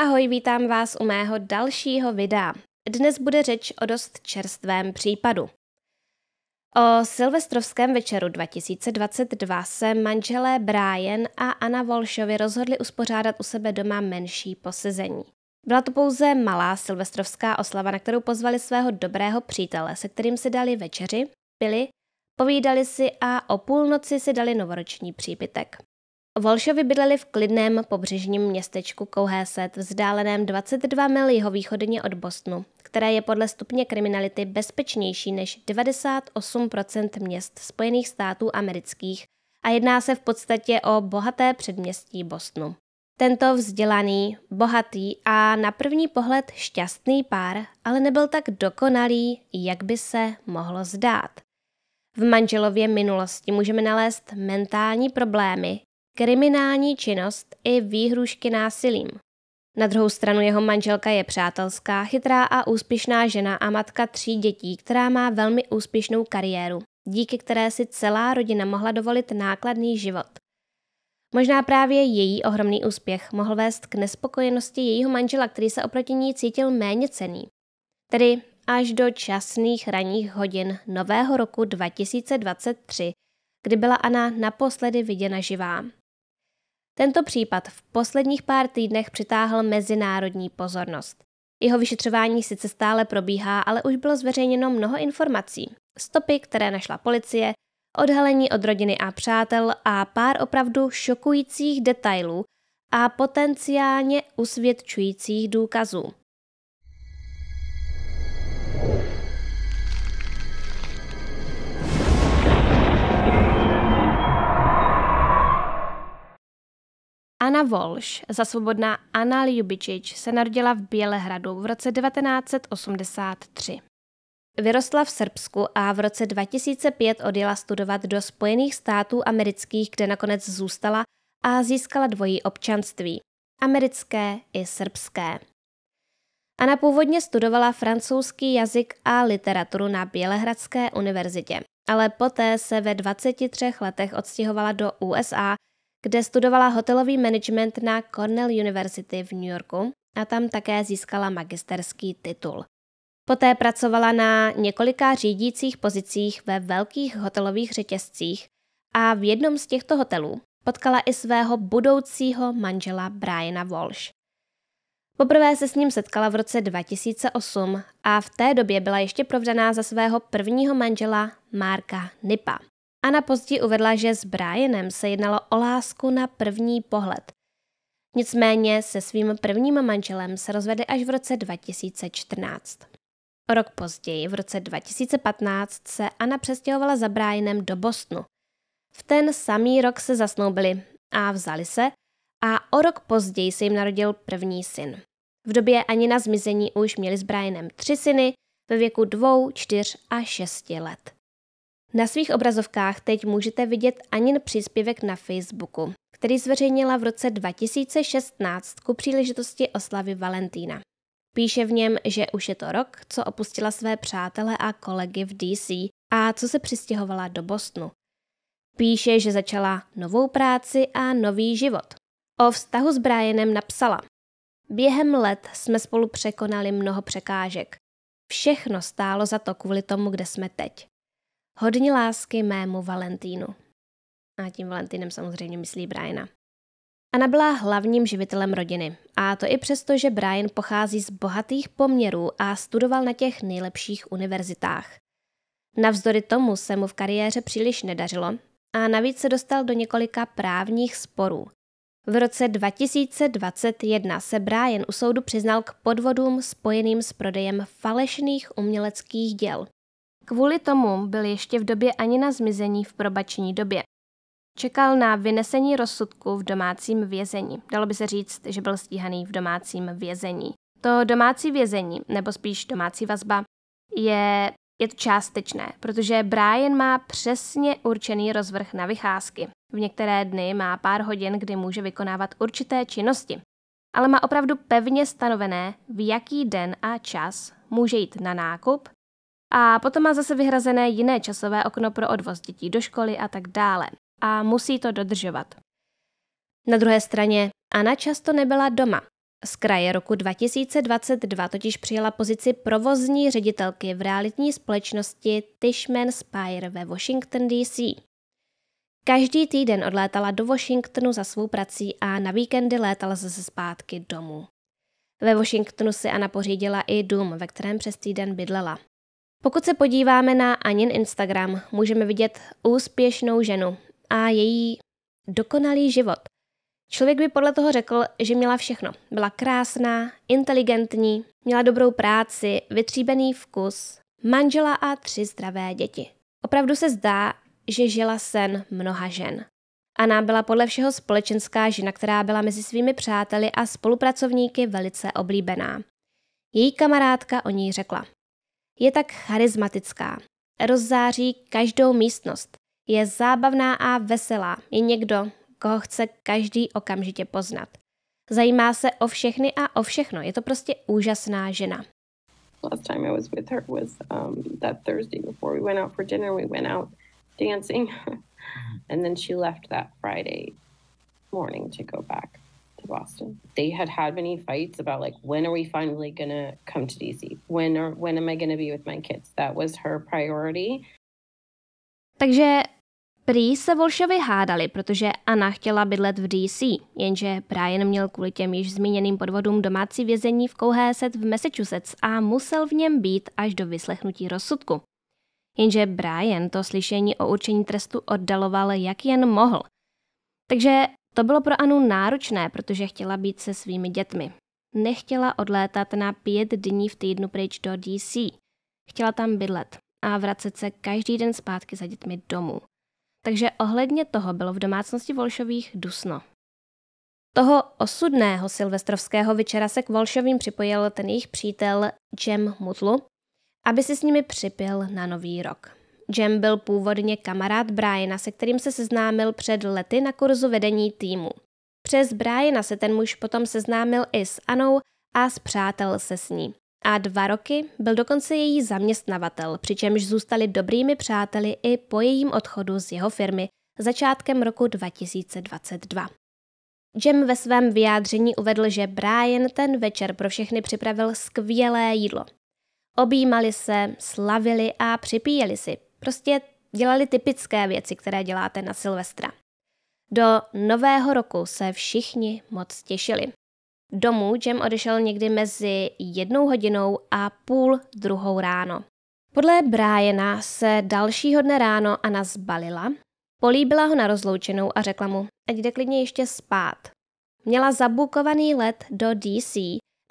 Ahoj, vítám vás u mého dalšího videa. Dnes bude řeč o dost čerstvém případu. O silvestrovském večeru 2022 se manželé Brian a Anna Volšovi rozhodli uspořádat u sebe doma menší posezení. Byla to pouze malá silvestrovská oslava, na kterou pozvali svého dobrého přítele, se kterým si dali večeři, pili, povídali si a o půlnoci si dali novoroční přípitek. Volšovi bydleli v klidném pobřežním městečku Kouhéset, vzdáleném 22 mil jihovýchodně od Bostonu, které je podle stupně kriminality bezpečnější než 98% měst Spojených států amerických a jedná se v podstatě o bohaté předměstí Bostonu. Tento vzdělaný, bohatý a na první pohled šťastný pár ale nebyl tak dokonalý, jak by se mohlo zdát. V manželově minulosti můžeme nalézt mentální problémy, kriminální činnost i výhrušky násilím. Na druhou stranu jeho manželka je přátelská, chytrá a úspěšná žena a matka tří dětí, která má velmi úspěšnou kariéru, díky které si celá rodina mohla dovolit nákladný život. Možná právě její ohromný úspěch mohl vést k nespokojenosti jejího manžela, který se oproti ní cítil méně cený. Tedy až do časných ranních hodin nového roku 2023, kdy byla Anna naposledy viděna živá. Tento případ v posledních pár týdnech přitáhl mezinárodní pozornost. Jeho vyšetřování sice stále probíhá, ale už bylo zveřejněno mnoho informací. Stopy, které našla policie, odhalení od rodiny a přátel a pár opravdu šokujících detailů a potenciálně usvědčujících důkazů. Anna Volš, za svobodná Anna Ljubičič, se narodila v Bělehradu v roce 1983. Vyrostla v Srbsku a v roce 2005 odjela studovat do Spojených států amerických, kde nakonec zůstala a získala dvojí občanství americké i srbské. Anna původně studovala francouzský jazyk a literaturu na Bělehradské univerzitě, ale poté se ve 23 letech odstěhovala do USA, kde studovala hotelový management na Cornell University v New Yorku a tam také získala magisterský titul. Poté pracovala na několika řídících pozicích ve velkých hotelových řetězcích a v jednom z těchto hotelů potkala i svého budoucího manžela Briana Walsh. Poprvé se s ním setkala v roce 2008 a v té době byla ještě provdaná za svého prvního manžela Marka Nipa, Anna později uvedla, že s Brianem se jednalo o lásku na první pohled. Nicméně se svým prvním manželem se rozvedli až v roce 2014. O rok později, v roce 2015, se Anna přestěhovala za Brianem do Bostonu. V ten samý rok se zasnoubili a vzali se a o rok později se jim narodil první syn. V době ani na zmizení už měli s Brianem tři syny ve věku dvou, čtyř a šesti let. Na svých obrazovkách teď můžete vidět Anin příspěvek na Facebooku, který zveřejnila v roce 2016 ku příležitosti oslavy Valentína. Píše v něm, že už je to rok, co opustila své přátele a kolegy v DC a co se přistěhovala do Bostonu. Píše, že začala novou práci a nový život. O vztahu s Brianem napsala. Během let jsme spolu překonali mnoho překážek. Všechno stálo za to kvůli tomu, kde jsme teď. Hodně lásky mému Valentínu. A tím Valentínem samozřejmě myslí Briana. Anna byla hlavním živitelem rodiny. A to i přesto, že Brian pochází z bohatých poměrů a studoval na těch nejlepších univerzitách. Navzdory tomu se mu v kariéře příliš nedařilo a navíc se dostal do několika právních sporů. V roce 2021 se Brian u soudu přiznal k podvodům spojeným s prodejem falešných uměleckých děl Kvůli tomu byl ještě v době ani na zmizení v probační době. Čekal na vynesení rozsudku v domácím vězení. Dalo by se říct, že byl stíhaný v domácím vězení. To domácí vězení, nebo spíš domácí vazba, je, je to částečné, protože Brian má přesně určený rozvrh na vycházky. V některé dny má pár hodin, kdy může vykonávat určité činnosti, ale má opravdu pevně stanovené, v jaký den a čas může jít na nákup, a potom má zase vyhrazené jiné časové okno pro odvoz dětí do školy a tak dále. A musí to dodržovat. Na druhé straně Anna často nebyla doma. Z kraje roku 2022 totiž přijela pozici provozní ředitelky v realitní společnosti Tishman Spire ve Washington DC. Každý týden odlétala do Washingtonu za svou prací a na víkendy létala zase zpátky domů. Ve Washingtonu si Anna pořídila i dům, ve kterém přes týden bydlela. Pokud se podíváme na Anin Instagram, můžeme vidět úspěšnou ženu a její dokonalý život. Člověk by podle toho řekl, že měla všechno. Byla krásná, inteligentní, měla dobrou práci, vytříbený vkus, manžela a tři zdravé děti. Opravdu se zdá, že žila sen mnoha žen. Anna byla podle všeho společenská žena, která byla mezi svými přáteli a spolupracovníky velice oblíbená. Její kamarádka o ní řekla. Je tak charizmatická. Rozzáří každou místnost. Je zábavná a veselá. Je někdo, koho chce každý okamžitě poznat. Zajímá se o všechny a o všechno. Je to prostě úžasná žena. Last time I was with her was um, that Thursday before we went out for dinner. We went out dancing, and then she left that Friday morning to go back to Boston. They had had many fights about like when are we finally going to come to DC? When or when am I going to be with my kids? That was her priority. Takže prý se Volšovi hádali, protože Anna chtěla bydlet v DC, jenže Brian měl kvůli těm již zmíněným podvodům domácí vězení v Kouhéset v Massachusetts a musel v něm být až do vyslechnutí rozsudku. Jenže Brian to slyšení o určení trestu oddaloval, jak jen mohl. Takže to bylo pro Anu náročné, protože chtěla být se svými dětmi. Nechtěla odlétat na pět dní v týdnu pryč do DC. Chtěla tam bydlet a vracet se každý den zpátky za dětmi domů. Takže ohledně toho bylo v domácnosti Volšových dusno. Toho osudného silvestrovského večera se k Volšovým připojil ten jejich přítel Jem Mutlu, aby si s nimi připil na nový rok. Jem byl původně kamarád Briana, se kterým se seznámil před lety na kurzu vedení týmu. Přes Briana se ten muž potom seznámil i s Anou a zpřátel se s ní. A dva roky byl dokonce její zaměstnavatel, přičemž zůstali dobrými přáteli i po jejím odchodu z jeho firmy začátkem roku 2022. Jem ve svém vyjádření uvedl, že Brian ten večer pro všechny připravil skvělé jídlo. Objímali se, slavili a připíjeli si, Prostě dělali typické věci, které děláte na Silvestra. Do nového roku se všichni moc těšili. Domů Jem odešel někdy mezi jednou hodinou a půl druhou ráno. Podle Briana se dalšího dne ráno Anna zbalila, políbila ho na rozloučenou a řekla mu, ať jde klidně ještě spát. Měla zabukovaný let do DC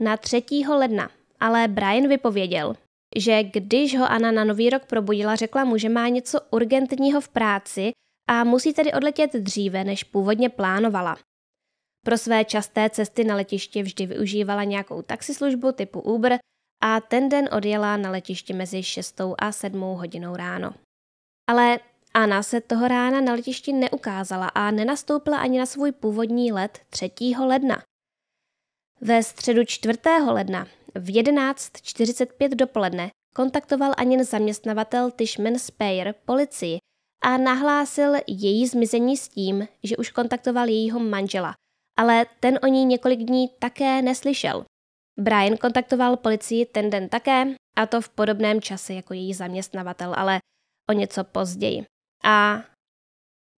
na 3. ledna, ale Brian vypověděl že když ho Anna na nový rok probudila, řekla mu, že má něco urgentního v práci a musí tedy odletět dříve, než původně plánovala. Pro své časté cesty na letiště vždy využívala nějakou taxislužbu typu Uber a ten den odjela na letiště mezi 6 a 7 hodinou ráno. Ale Anna se toho rána na letišti neukázala a nenastoupila ani na svůj původní let 3. ledna. Ve středu 4. ledna v 11.45 dopoledne kontaktoval Anin zaměstnavatel Tishman Speyer policii a nahlásil její zmizení s tím, že už kontaktoval jejího manžela, ale ten o ní několik dní také neslyšel. Brian kontaktoval policii ten den také, a to v podobném čase jako její zaměstnavatel, ale o něco později. A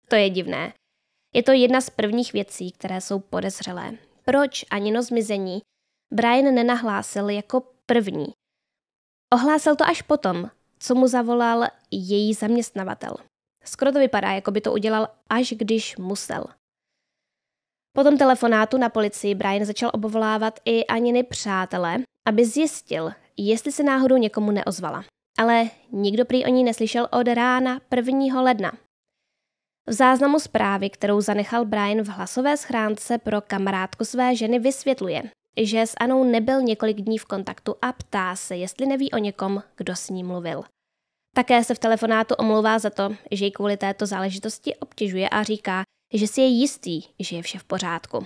to je divné. Je to jedna z prvních věcí, které jsou podezřelé. Proč Anino zmizení Brian nenahlásil jako první. Ohlásil to až potom, co mu zavolal její zaměstnavatel. Skoro to vypadá, jako by to udělal až když musel. Po tom telefonátu na policii Brian začal obvolávat i Aniny přátele, aby zjistil, jestli se náhodou někomu neozvala. Ale nikdo prý o ní neslyšel od rána 1. ledna. V záznamu zprávy, kterou zanechal Brian v hlasové schránce pro kamarádku své ženy, vysvětluje, že s Anou nebyl několik dní v kontaktu a ptá se, jestli neví o někom, kdo s ní mluvil. Také se v telefonátu omlouvá za to, že ji kvůli této záležitosti obtěžuje a říká, že si je jistý, že je vše v pořádku.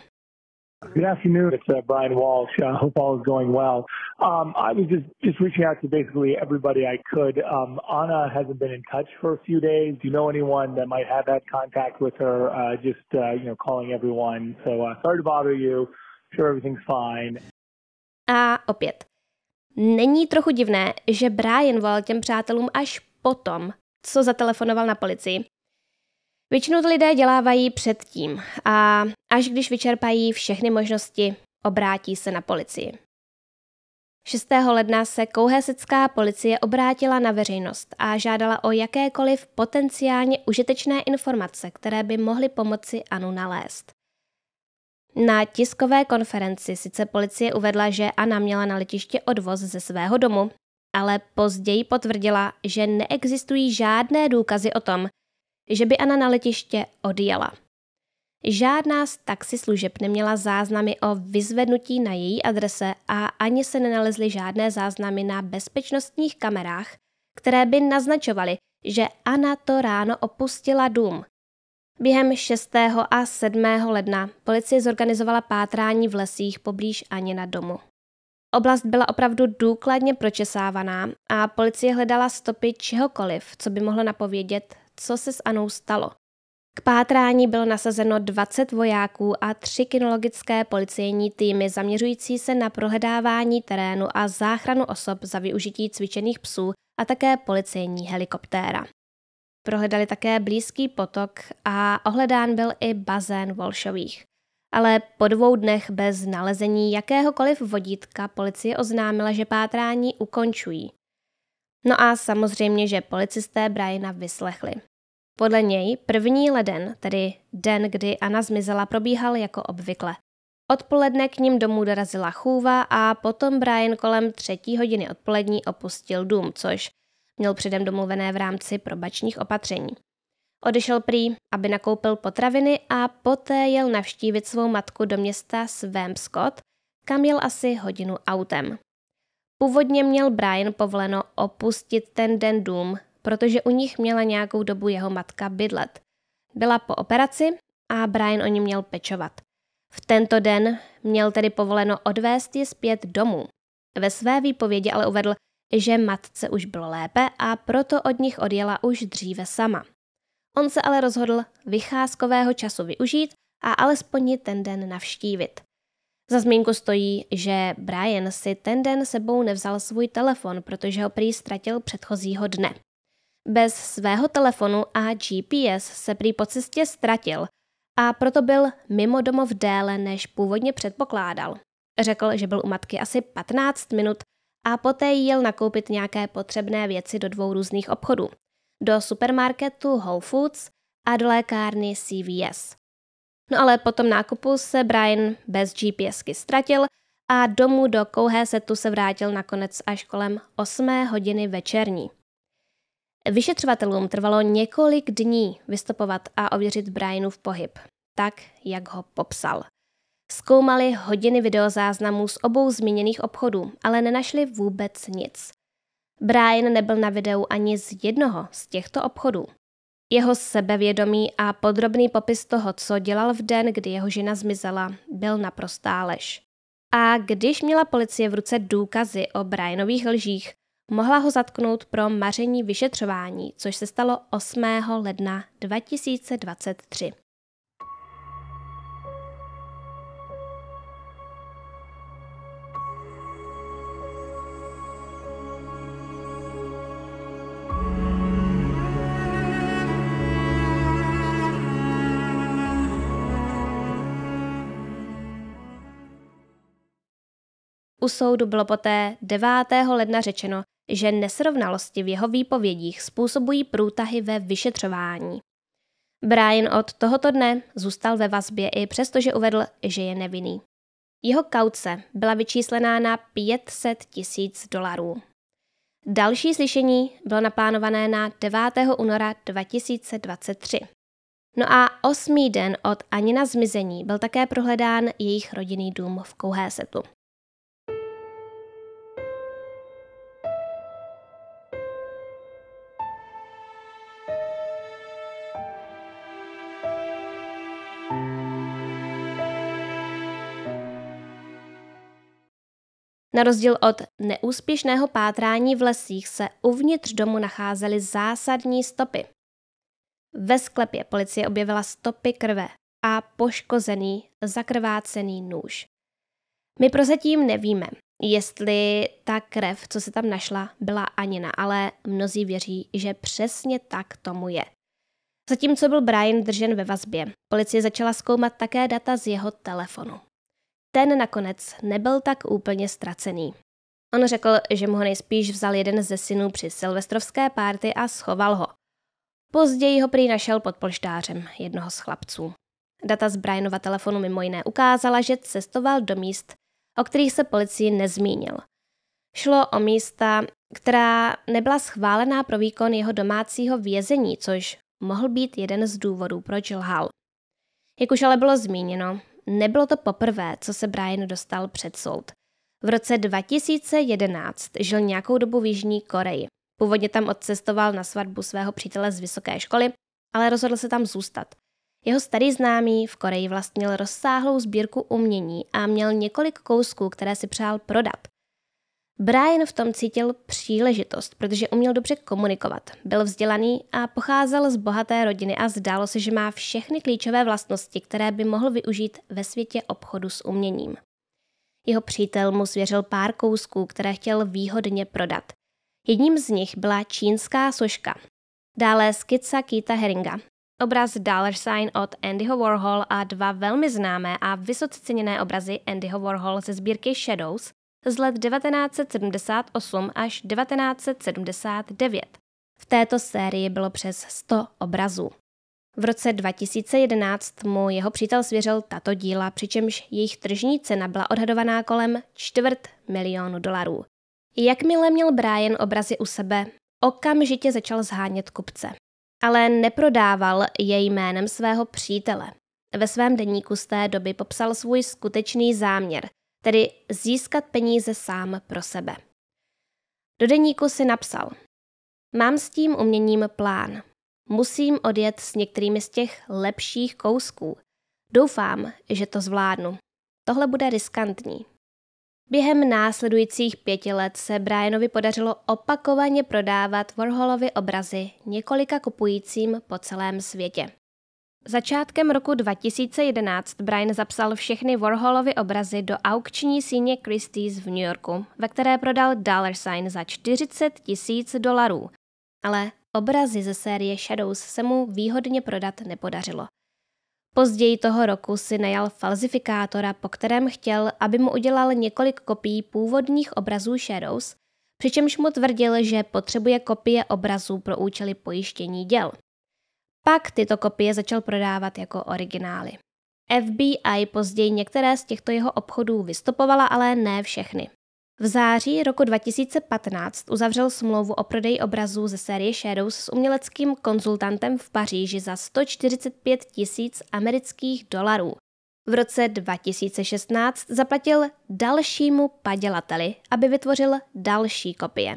Good afternoon. It's uh, Brian Walsh. I uh, hope all is going well. Um, I was just, just reaching out to basically everybody I could. Um, Anna hasn't been in touch for a few days. Do you know anyone that might have had contact with her? Uh, just, uh, you know, calling everyone. So uh, sorry to bother you sure everything's fine. A opět. Není trochu divné, že Brian volal těm přátelům až potom, co zatelefonoval na policii. Většinou to lidé dělávají předtím a až když vyčerpají všechny možnosti, obrátí se na policii. 6. ledna se kouhesecká policie obrátila na veřejnost a žádala o jakékoliv potenciálně užitečné informace, které by mohly pomoci Anu nalézt. Na tiskové konferenci sice policie uvedla, že Anna měla na letiště odvoz ze svého domu, ale později potvrdila, že neexistují žádné důkazy o tom, že by Anna na letiště odjela. Žádná z taxislužeb neměla záznamy o vyzvednutí na její adrese a ani se nenalezly žádné záznamy na bezpečnostních kamerách, které by naznačovaly, že Anna to ráno opustila dům. Během 6. a 7. ledna policie zorganizovala pátrání v lesích poblíž na domu. Oblast byla opravdu důkladně pročesávaná a policie hledala stopy čehokoliv, co by mohlo napovědět, co se s Anou stalo. K pátrání bylo nasazeno 20 vojáků a tři kinologické policejní týmy zaměřující se na prohledávání terénu a záchranu osob za využití cvičených psů a také policejní helikoptéra. Prohledali také blízký potok a ohledán byl i bazén Volšových. Ale po dvou dnech bez nalezení jakéhokoliv vodítka policie oznámila, že pátrání ukončují. No a samozřejmě, že policisté Briana vyslechli. Podle něj první leden, tedy den, kdy Anna zmizela, probíhal jako obvykle. Odpoledne k ním domů dorazila chůva a potom Brian kolem třetí hodiny odpolední opustil dům, což měl předem domluvené v rámci probačních opatření. Odešel prý, aby nakoupil potraviny a poté jel navštívit svou matku do města Scott, kam jel asi hodinu autem. Původně měl Brian povoleno opustit ten den dům, protože u nich měla nějakou dobu jeho matka bydlet. Byla po operaci a Brian o ní měl pečovat. V tento den měl tedy povoleno odvést je zpět domů. Ve své výpovědi ale uvedl, že matce už bylo lépe a proto od nich odjela už dříve sama. On se ale rozhodl vycházkového času využít a alespoň ji ten den navštívit. Za zmínku stojí, že Brian si ten den sebou nevzal svůj telefon, protože ho prý ztratil předchozího dne. Bez svého telefonu a GPS se prý po cestě ztratil a proto byl mimo domov déle, než původně předpokládal. Řekl, že byl u matky asi 15 minut a poté jel nakoupit nějaké potřebné věci do dvou různých obchodů. Do supermarketu Whole Foods a do lékárny CVS. No ale po tom nákupu se Brian bez GPSky ztratil a domů do setu se vrátil nakonec až kolem 8 hodiny večerní. Vyšetřovatelům trvalo několik dní vystopovat a ověřit Brianu v pohyb, tak, jak ho popsal – Zkoumali hodiny videozáznamů z obou zmíněných obchodů, ale nenašli vůbec nic. Brian nebyl na videu ani z jednoho z těchto obchodů. Jeho sebevědomí a podrobný popis toho, co dělal v den, kdy jeho žena zmizela, byl naprostá lež. A když měla policie v ruce důkazy o Brianových lžích, mohla ho zatknout pro maření vyšetřování, což se stalo 8. ledna 2023. U soudu bylo poté 9. ledna řečeno, že nesrovnalosti v jeho výpovědích způsobují průtahy ve vyšetřování. Brian od tohoto dne zůstal ve vazbě i přestože uvedl, že je nevinný. Jeho kauce byla vyčíslená na 500 tisíc dolarů. Další slyšení bylo naplánované na 9. února 2023. No a osmý den od Anina zmizení byl také prohledán jejich rodinný dům v Kouhésetu. Na rozdíl od neúspěšného pátrání v lesích se uvnitř domu nacházely zásadní stopy. Ve sklepě policie objevila stopy krve a poškozený, zakrvácený nůž. My prozatím nevíme, jestli ta krev, co se tam našla, byla Anina, ale mnozí věří, že přesně tak tomu je. Zatímco byl Brian držen ve vazbě, policie začala zkoumat také data z jeho telefonu ten nakonec nebyl tak úplně ztracený. On řekl, že mu ho nejspíš vzal jeden ze synů při silvestrovské párty a schoval ho. Později ho prý našel pod polštářem jednoho z chlapců. Data z Brianova telefonu mimo jiné ukázala, že cestoval do míst, o kterých se policii nezmínil. Šlo o místa, která nebyla schválená pro výkon jeho domácího vězení, což mohl být jeden z důvodů, proč lhal. Jak už ale bylo zmíněno, nebylo to poprvé, co se Brian dostal před soud. V roce 2011 žil nějakou dobu v Jižní Koreji. Původně tam odcestoval na svatbu svého přítele z vysoké školy, ale rozhodl se tam zůstat. Jeho starý známý v Koreji vlastnil rozsáhlou sbírku umění a měl několik kousků, které si přál prodat – Brian v tom cítil příležitost, protože uměl dobře komunikovat, byl vzdělaný a pocházel z bohaté rodiny a zdálo se, že má všechny klíčové vlastnosti, které by mohl využít ve světě obchodu s uměním. Jeho přítel mu svěřil pár kousků, které chtěl výhodně prodat. Jedním z nich byla čínská soška, dále skica Kita Heringa, obraz Dollar Sign od Andyho Warhol a dva velmi známé a vysoce ceněné obrazy Andyho Warhol ze sbírky Shadows, z let 1978 až 1979. V této sérii bylo přes 100 obrazů. V roce 2011 mu jeho přítel svěřil tato díla, přičemž jejich tržní cena byla odhadovaná kolem čtvrt milionu dolarů. Jakmile měl Brian obrazy u sebe, okamžitě začal zhánět kupce. Ale neprodával je jménem svého přítele. Ve svém deníku z té doby popsal svůj skutečný záměr – tedy získat peníze sám pro sebe. Do deníku si napsal: Mám s tím uměním plán. Musím odjet s některými z těch lepších kousků. Doufám, že to zvládnu. Tohle bude riskantní. Během následujících pěti let se Brianovi podařilo opakovaně prodávat Warholovi obrazy několika kupujícím po celém světě. Začátkem roku 2011 Brian zapsal všechny Warholovy obrazy do aukční síně Christie's v New Yorku, ve které prodal dollar sign za 40 tisíc dolarů. Ale obrazy ze série Shadows se mu výhodně prodat nepodařilo. Později toho roku si najal falzifikátora, po kterém chtěl, aby mu udělal několik kopií původních obrazů Shadows, přičemž mu tvrdil, že potřebuje kopie obrazů pro účely pojištění děl. Pak tyto kopie začal prodávat jako originály. FBI později některé z těchto jeho obchodů vystopovala, ale ne všechny. V září roku 2015 uzavřel smlouvu o prodeji obrazů ze série Shadows s uměleckým konzultantem v Paříži za 145 tisíc amerických dolarů. V roce 2016 zaplatil dalšímu padělateli, aby vytvořil další kopie.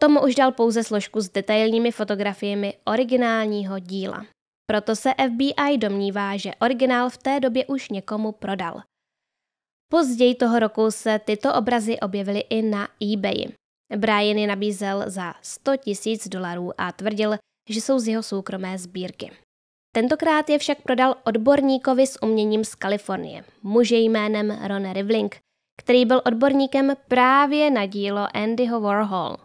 Tomu už dal pouze složku s detailními fotografiemi originálního díla. Proto se FBI domnívá, že originál v té době už někomu prodal. Později toho roku se tyto obrazy objevily i na eBayi. Brian je nabízel za 100 tisíc dolarů a tvrdil, že jsou z jeho soukromé sbírky. Tentokrát je však prodal odborníkovi s uměním z Kalifornie, muži jménem Ron Rivling, který byl odborníkem právě na dílo Andyho Warhol.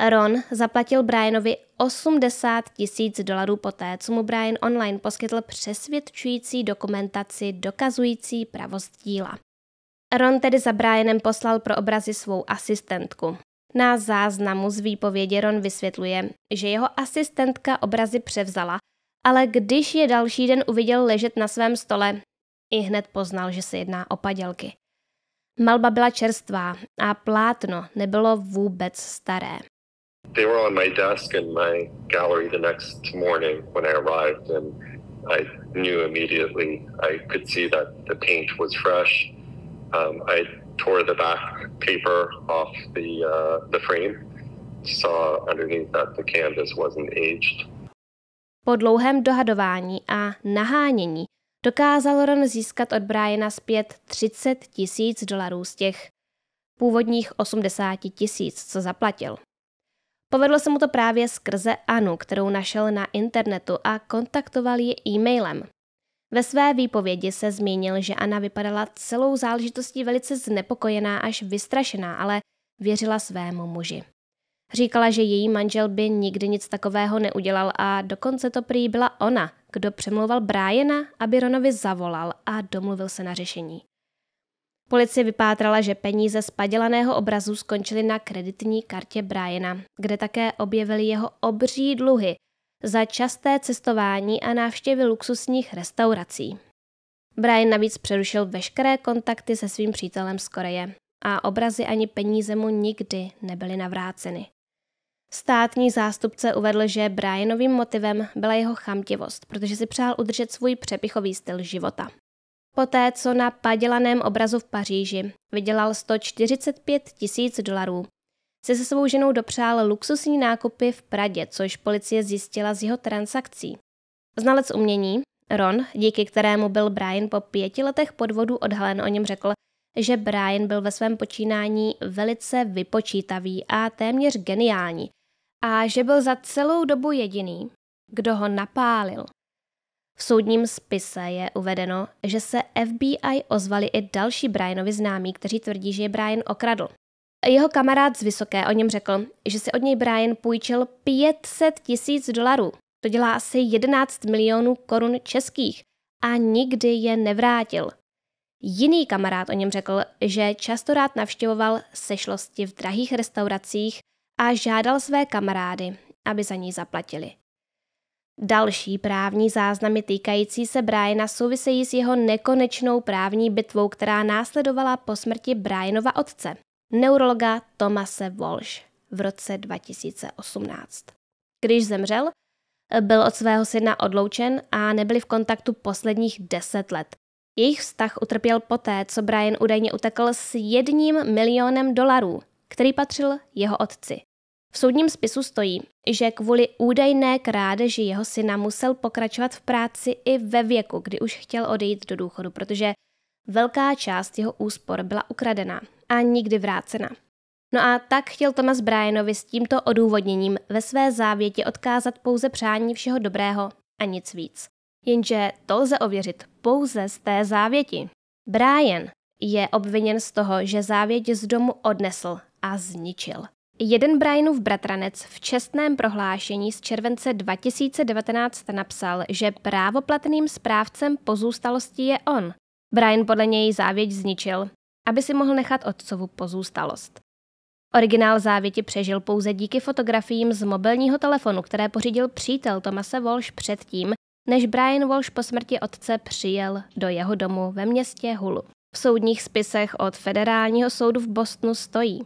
Ron zaplatil Brianovi 80 tisíc dolarů poté, co mu Brian online poskytl přesvědčující dokumentaci dokazující pravost díla. Ron tedy za Brianem poslal pro obrazy svou asistentku. Na záznamu z výpovědi Ron vysvětluje, že jeho asistentka obrazy převzala, ale když je další den uviděl ležet na svém stole, i hned poznal, že se jedná o padělky. Malba byla čerstvá a plátno nebylo vůbec staré. They were on my desk in my gallery the next morning when I arrived, and I knew immediately. I could see that the paint was fresh. Um, I tore the back paper off the uh, the frame. Saw underneath that the canvas wasn't aged. Po dlouhém dohadování a nahánění dokázal Ron získat od Briana zpět 30 tisíc dolarů z těch původních 80 tisíc, co zaplatil. Povedlo se mu to právě skrze Anu, kterou našel na internetu a kontaktoval ji e-mailem. Ve své výpovědi se zmínil, že Anna vypadala celou záležitostí velice znepokojená až vystrašená, ale věřila svému muži. Říkala, že její manžel by nikdy nic takového neudělal a dokonce to prý byla ona, kdo přemlouval Briana, aby Ronovi zavolal a domluvil se na řešení. Policie vypátrala, že peníze z padělaného obrazu skončily na kreditní kartě Briana, kde také objevili jeho obří dluhy za časté cestování a návštěvy luxusních restaurací. Brian navíc přerušil veškeré kontakty se svým přítelem z Koreje a obrazy ani peníze mu nikdy nebyly navráceny. Státní zástupce uvedl, že Brianovým motivem byla jeho chamtivost, protože si přál udržet svůj přepichový styl života poté co na padělaném obrazu v Paříži vydělal 145 tisíc dolarů. Se se svou ženou dopřál luxusní nákupy v Pradě, což policie zjistila z jeho transakcí. Znalec umění, Ron, díky kterému byl Brian po pěti letech podvodu odhalen, o něm řekl, že Brian byl ve svém počínání velice vypočítavý a téměř geniální a že byl za celou dobu jediný, kdo ho napálil. V soudním spise je uvedeno, že se FBI ozvali i další Brianovi známí, kteří tvrdí, že je Brian okradl. Jeho kamarád z Vysoké o něm řekl, že si od něj Brian půjčil 500 tisíc dolarů. To dělá asi 11 milionů korun českých a nikdy je nevrátil. Jiný kamarád o něm řekl, že často rád navštěvoval sešlosti v drahých restauracích a žádal své kamarády, aby za ní zaplatili. Další právní záznamy týkající se Briana souvisejí s jeho nekonečnou právní bitvou, která následovala po smrti Brianova otce, neurologa Tomase Walsh v roce 2018. Když zemřel, byl od svého syna odloučen a nebyli v kontaktu posledních deset let. Jejich vztah utrpěl poté, co Brian údajně utekl s jedním milionem dolarů, který patřil jeho otci. V soudním spisu stojí, že kvůli údajné krádeži jeho syna musel pokračovat v práci i ve věku, kdy už chtěl odejít do důchodu, protože velká část jeho úspor byla ukradena a nikdy vrácena. No a tak chtěl Thomas Bryanovi s tímto odůvodněním ve své závěti odkázat pouze přání všeho dobrého a nic víc. Jenže to lze ověřit pouze z té závěti. Brian je obviněn z toho, že závěť z domu odnesl a zničil. Jeden Brianův bratranec v čestném prohlášení z července 2019 napsal, že právoplatným správcem pozůstalosti je on. Brian podle něj závěť zničil, aby si mohl nechat otcovu pozůstalost. Originál závěti přežil pouze díky fotografiím z mobilního telefonu, které pořídil přítel Tomase Walsh předtím, než Brian Walsh po smrti otce přijel do jeho domu ve městě Hulu. V soudních spisech od federálního soudu v Bostonu stojí.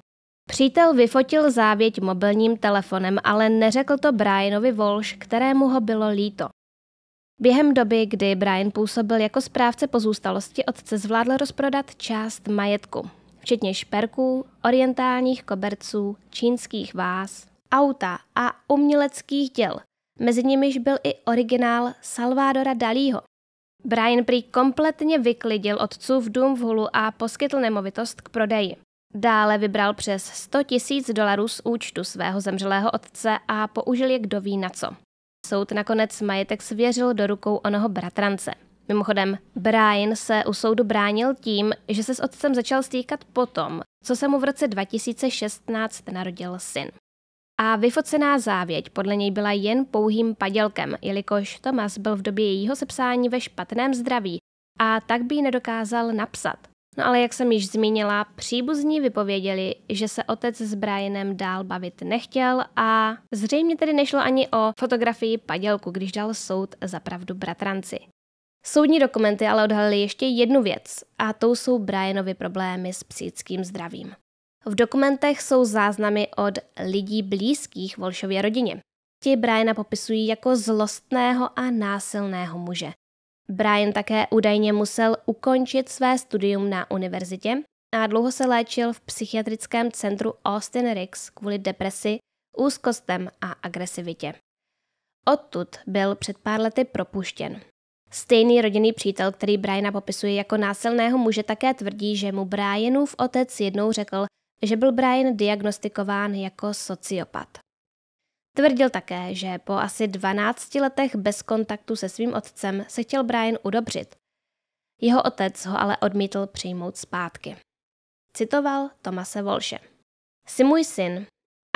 Přítel vyfotil závěť mobilním telefonem, ale neřekl to Brianovi Walsh, kterému ho bylo líto. Během doby, kdy Brian působil jako správce pozůstalosti, otce zvládl rozprodat část majetku, včetně šperků, orientálních koberců, čínských váz, auta a uměleckých děl. Mezi nimiž byl i originál Salvadora Dalího. Brian prý kompletně vyklidil otcův dům v hulu a poskytl nemovitost k prodeji. Dále vybral přes 100 tisíc dolarů z účtu svého zemřelého otce a použil je kdo ví na co. Soud nakonec majetek svěřil do rukou onoho bratrance. Mimochodem, Brian se u soudu bránil tím, že se s otcem začal stýkat potom, co se mu v roce 2016 narodil syn. A vyfocená závěť podle něj byla jen pouhým padělkem, jelikož Thomas byl v době jejího sepsání ve špatném zdraví a tak by ji nedokázal napsat. No ale jak jsem již zmínila, příbuzní vypověděli, že se otec s Brianem dál bavit nechtěl a zřejmě tedy nešlo ani o fotografii padělku, když dal soud za pravdu bratranci. Soudní dokumenty ale odhalily ještě jednu věc a to jsou Brianovi problémy s psychickým zdravím. V dokumentech jsou záznamy od lidí blízkých Volšově rodině. Ti Briana popisují jako zlostného a násilného muže. Brian také údajně musel ukončit své studium na univerzitě a dlouho se léčil v psychiatrickém centru Austin Riggs kvůli depresi, úzkostem a agresivitě. Odtud byl před pár lety propuštěn. Stejný rodinný přítel, který Briana popisuje jako násilného muže, také tvrdí, že mu Brianův otec jednou řekl, že byl Brian diagnostikován jako sociopat. Tvrdil také, že po asi 12 letech bez kontaktu se svým otcem se chtěl Brian udobřit. Jeho otec ho ale odmítl přijmout zpátky. Citoval Tomase Volše. Jsi můj syn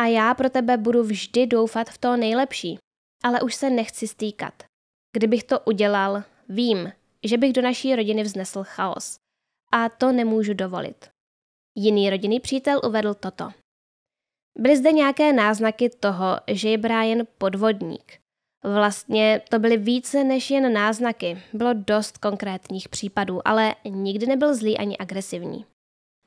a já pro tebe budu vždy doufat v to nejlepší, ale už se nechci stýkat. Kdybych to udělal, vím, že bych do naší rodiny vznesl chaos. A to nemůžu dovolit. Jiný rodinný přítel uvedl toto. Byly zde nějaké náznaky toho, že je Brian podvodník. Vlastně to byly více než jen náznaky, bylo dost konkrétních případů, ale nikdy nebyl zlý ani agresivní.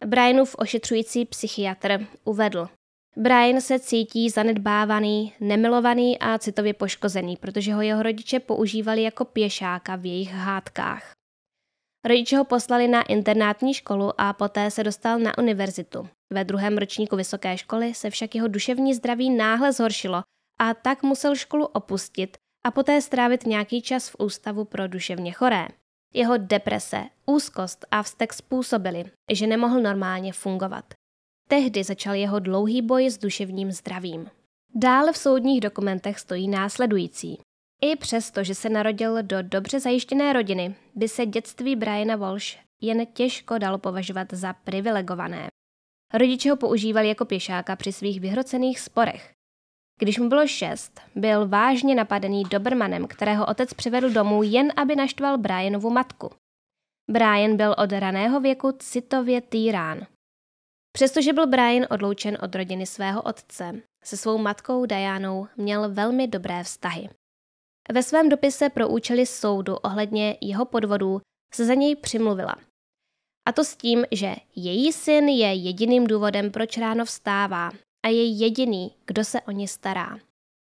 Brianův ošetřující psychiatr uvedl. Brian se cítí zanedbávaný, nemilovaný a citově poškozený, protože ho jeho rodiče používali jako pěšáka v jejich hádkách. Rodiče ho poslali na internátní školu a poté se dostal na univerzitu. Ve druhém ročníku vysoké školy se však jeho duševní zdraví náhle zhoršilo a tak musel školu opustit a poté strávit nějaký čas v ústavu pro duševně choré. Jeho deprese, úzkost a vztek způsobili, že nemohl normálně fungovat. Tehdy začal jeho dlouhý boj s duševním zdravím. Dále v soudních dokumentech stojí následující. I přesto, že se narodil do dobře zajištěné rodiny, by se dětství Briana Walsh jen těžko dalo považovat za privilegované. Rodiče ho používali jako pěšáka při svých vyhrocených sporech. Když mu bylo šest, byl vážně napadený Dobrmanem, kterého otec přivedl domů jen aby naštval Brianovu matku. Brian byl od raného věku citově týrán. Přestože byl Brian odloučen od rodiny svého otce, se svou matkou Dianou měl velmi dobré vztahy. Ve svém dopise pro účely soudu ohledně jeho podvodů se za něj přimluvila. A to s tím, že její syn je jediným důvodem, proč ráno vstává a je jediný, kdo se o ně stará.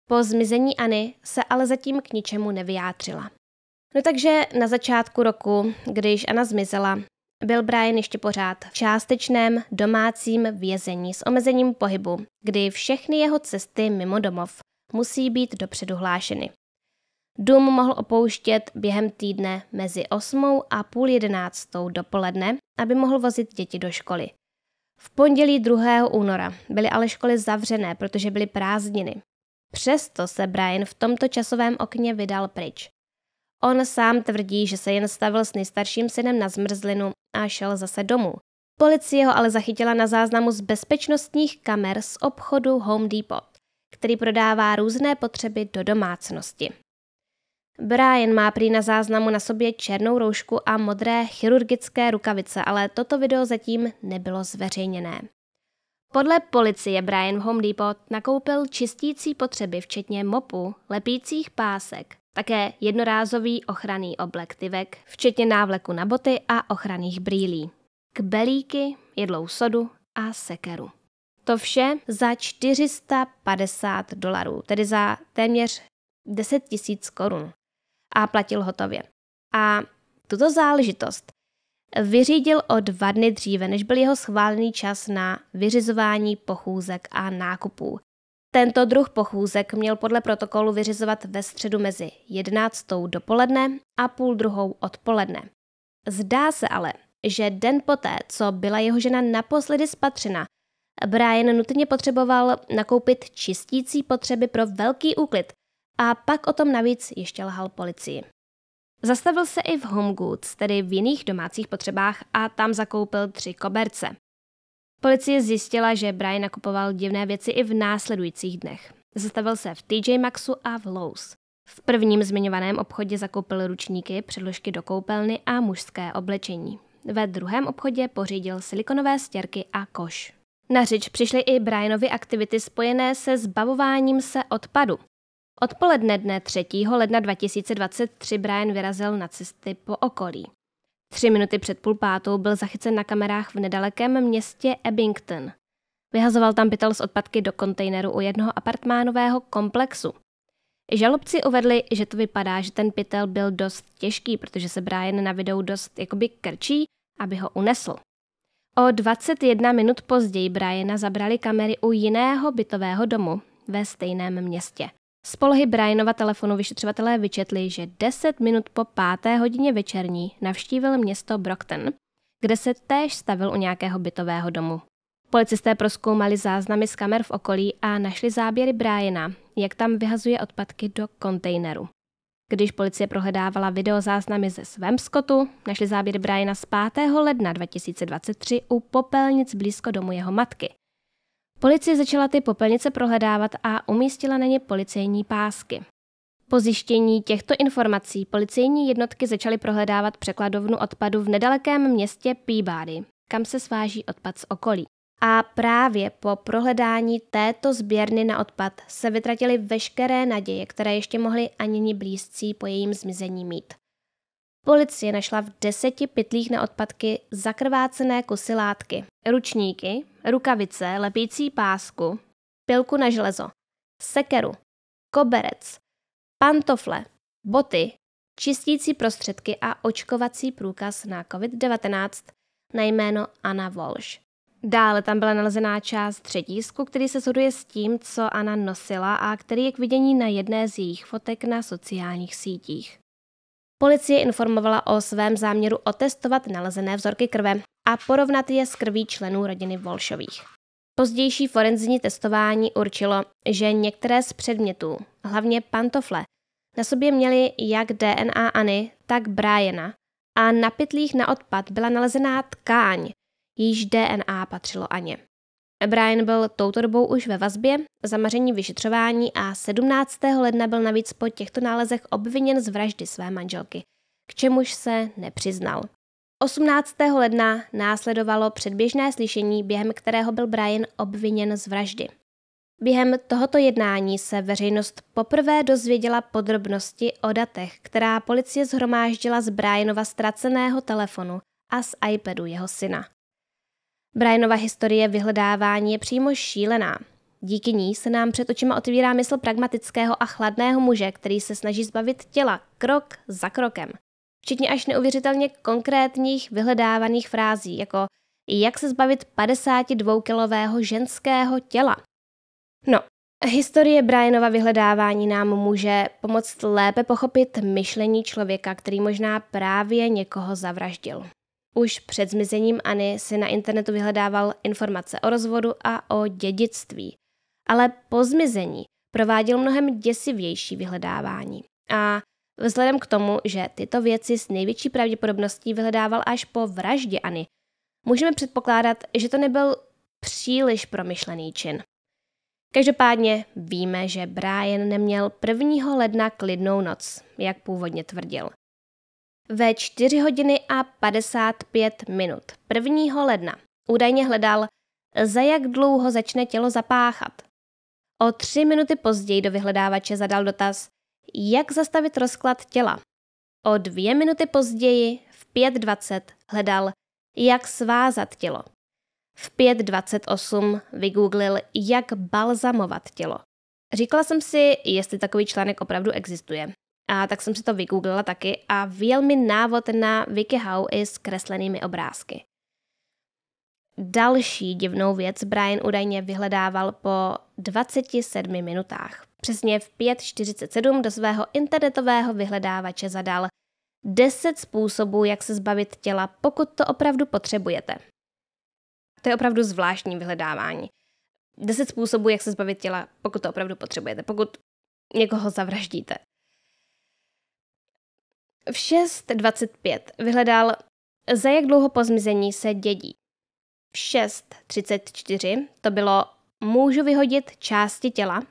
Po zmizení Anny se ale zatím k ničemu nevyjádřila. No takže na začátku roku, když Anna zmizela, byl Brian ještě pořád v částečném domácím vězení s omezením pohybu, kdy všechny jeho cesty mimo domov musí být dopředu hlášeny. Dům mohl opouštět během týdne mezi 8 a půl jedenáctou dopoledne, aby mohl vozit děti do školy. V pondělí 2. února byly ale školy zavřené, protože byly prázdniny. Přesto se Brian v tomto časovém okně vydal pryč. On sám tvrdí, že se jen stavil s nejstarším synem na zmrzlinu a šel zase domů. Policie ho ale zachytila na záznamu z bezpečnostních kamer z obchodu Home Depot, který prodává různé potřeby do domácnosti. Brian má prý na záznamu na sobě černou roušku a modré chirurgické rukavice, ale toto video zatím nebylo zveřejněné. Podle policie Brian v Home Depot nakoupil čistící potřeby včetně mopu, lepících pásek, také jednorázový ochranný oblek tyvek, včetně návleku na boty a ochranných brýlí, kbelíky, jedlou sodu a sekeru. To vše za 450 dolarů, tedy za téměř 10 tisíc korun a platil hotově. A tuto záležitost vyřídil o dva dny dříve, než byl jeho schválený čas na vyřizování pochůzek a nákupů. Tento druh pochůzek měl podle protokolu vyřizovat ve středu mezi 11. dopoledne a půl druhou odpoledne. Zdá se ale, že den poté, co byla jeho žena naposledy spatřena, Brian nutně potřeboval nakoupit čistící potřeby pro velký úklid a pak o tom navíc ještě lhal policii. Zastavil se i v Home Goods, tedy v jiných domácích potřebách a tam zakoupil tři koberce. Policie zjistila, že Brian nakupoval divné věci i v následujících dnech. Zastavil se v TJ Maxu a v Lowe's. V prvním zmiňovaném obchodě zakoupil ručníky, předložky do koupelny a mužské oblečení. Ve druhém obchodě pořídil silikonové stěrky a koš. Na řeč přišly i Brianovi aktivity spojené se zbavováním se odpadu. Odpoledne dne 3. ledna 2023 Brian vyrazil na cesty po okolí. Tři minuty před půl pátou byl zachycen na kamerách v nedalekém městě Ebbington. Vyhazoval tam pytel z odpadky do kontejneru u jednoho apartmánového komplexu. Žalobci uvedli, že to vypadá, že ten pytel byl dost těžký, protože se Brian na videu dost jakoby krčí, aby ho unesl. O 21 minut později Briana zabrali kamery u jiného bytového domu ve stejném městě. Z polohy Brianova telefonu vyšetřovatelé vyčetli, že 10 minut po páté hodině večerní navštívil město Brockton, kde se též stavil u nějakého bytového domu. Policisté proskoumali záznamy z kamer v okolí a našli záběry Briana, jak tam vyhazuje odpadky do kontejneru. Když policie prohledávala videozáznamy ze svém skotu, našli záběry Briana z 5. ledna 2023 u popelnic blízko domu jeho matky – Policie začala ty popelnice prohledávat a umístila na ně policejní pásky. Po zjištění těchto informací policejní jednotky začaly prohledávat překladovnu odpadu v nedalekém městě Peabody, kam se sváží odpad z okolí. A právě po prohledání této sběrny na odpad se vytratily veškeré naděje, které ještě mohli ani blízcí po jejím zmizení mít. Policie našla v deseti pytlích na odpadky zakrvácené kusy látky, ručníky, rukavice, lepící pásku, pilku na železo, sekeru, koberec, pantofle, boty, čistící prostředky a očkovací průkaz na COVID-19 na jméno Anna Walsh. Dále tam byla nalezená část třetísku, který se shoduje s tím, co Anna nosila a který je k vidění na jedné z jejich fotek na sociálních sítích. Policie informovala o svém záměru otestovat nalezené vzorky krve a porovnat je s krví členů rodiny Volšových. Pozdější forenzní testování určilo, že některé z předmětů, hlavně pantofle, na sobě měly jak DNA Anny, tak Briana a na pytlích na odpad byla nalezená tkáň, jejíž DNA patřilo Aně. Brian byl touto dobou už ve vazbě, zamaření vyšetřování a 17. ledna byl navíc po těchto nálezech obviněn z vraždy své manželky, k čemuž se nepřiznal. 18. ledna následovalo předběžné slyšení, během kterého byl Brian obviněn z vraždy. Během tohoto jednání se veřejnost poprvé dozvěděla podrobnosti o datech, která policie zhromáždila z Brianova ztraceného telefonu a z iPadu jeho syna. Brianova historie vyhledávání je přímo šílená. Díky ní se nám před očima otvírá mysl pragmatického a chladného muže, který se snaží zbavit těla krok za krokem. Včetně až neuvěřitelně konkrétních vyhledávaných frází, jako jak se zbavit 52-kilového ženského těla. No, historie Brianova vyhledávání nám může pomoct lépe pochopit myšlení člověka, který možná právě někoho zavraždil. Už před zmizením Anny si na internetu vyhledával informace o rozvodu a o dědictví. Ale po zmizení prováděl mnohem děsivější vyhledávání. A vzhledem k tomu, že tyto věci s největší pravděpodobností vyhledával až po vraždě Anny, můžeme předpokládat, že to nebyl příliš promyšlený čin. Každopádně víme, že Brian neměl 1. ledna klidnou noc, jak původně tvrdil ve 4 hodiny a 55 minut 1. ledna. Údajně hledal, za jak dlouho začne tělo zapáchat. O tři minuty později do vyhledávače zadal dotaz, jak zastavit rozklad těla. O dvě minuty později v 5.20 hledal, jak svázat tělo. V 5.28 vygooglil, jak balzamovat tělo. Říkala jsem si, jestli takový článek opravdu existuje a tak jsem si to vygooglila taky a vyjel mi návod na WikiHow i s kreslenými obrázky. Další divnou věc Brian údajně vyhledával po 27 minutách. Přesně v 5.47 do svého internetového vyhledávače zadal 10 způsobů, jak se zbavit těla, pokud to opravdu potřebujete. To je opravdu zvláštní vyhledávání. 10 způsobů, jak se zbavit těla, pokud to opravdu potřebujete, pokud někoho zavraždíte. V 6.25 vyhledal, za jak dlouho po zmizení se dědí. V 6.34 to bylo můžu vyhodit části těla.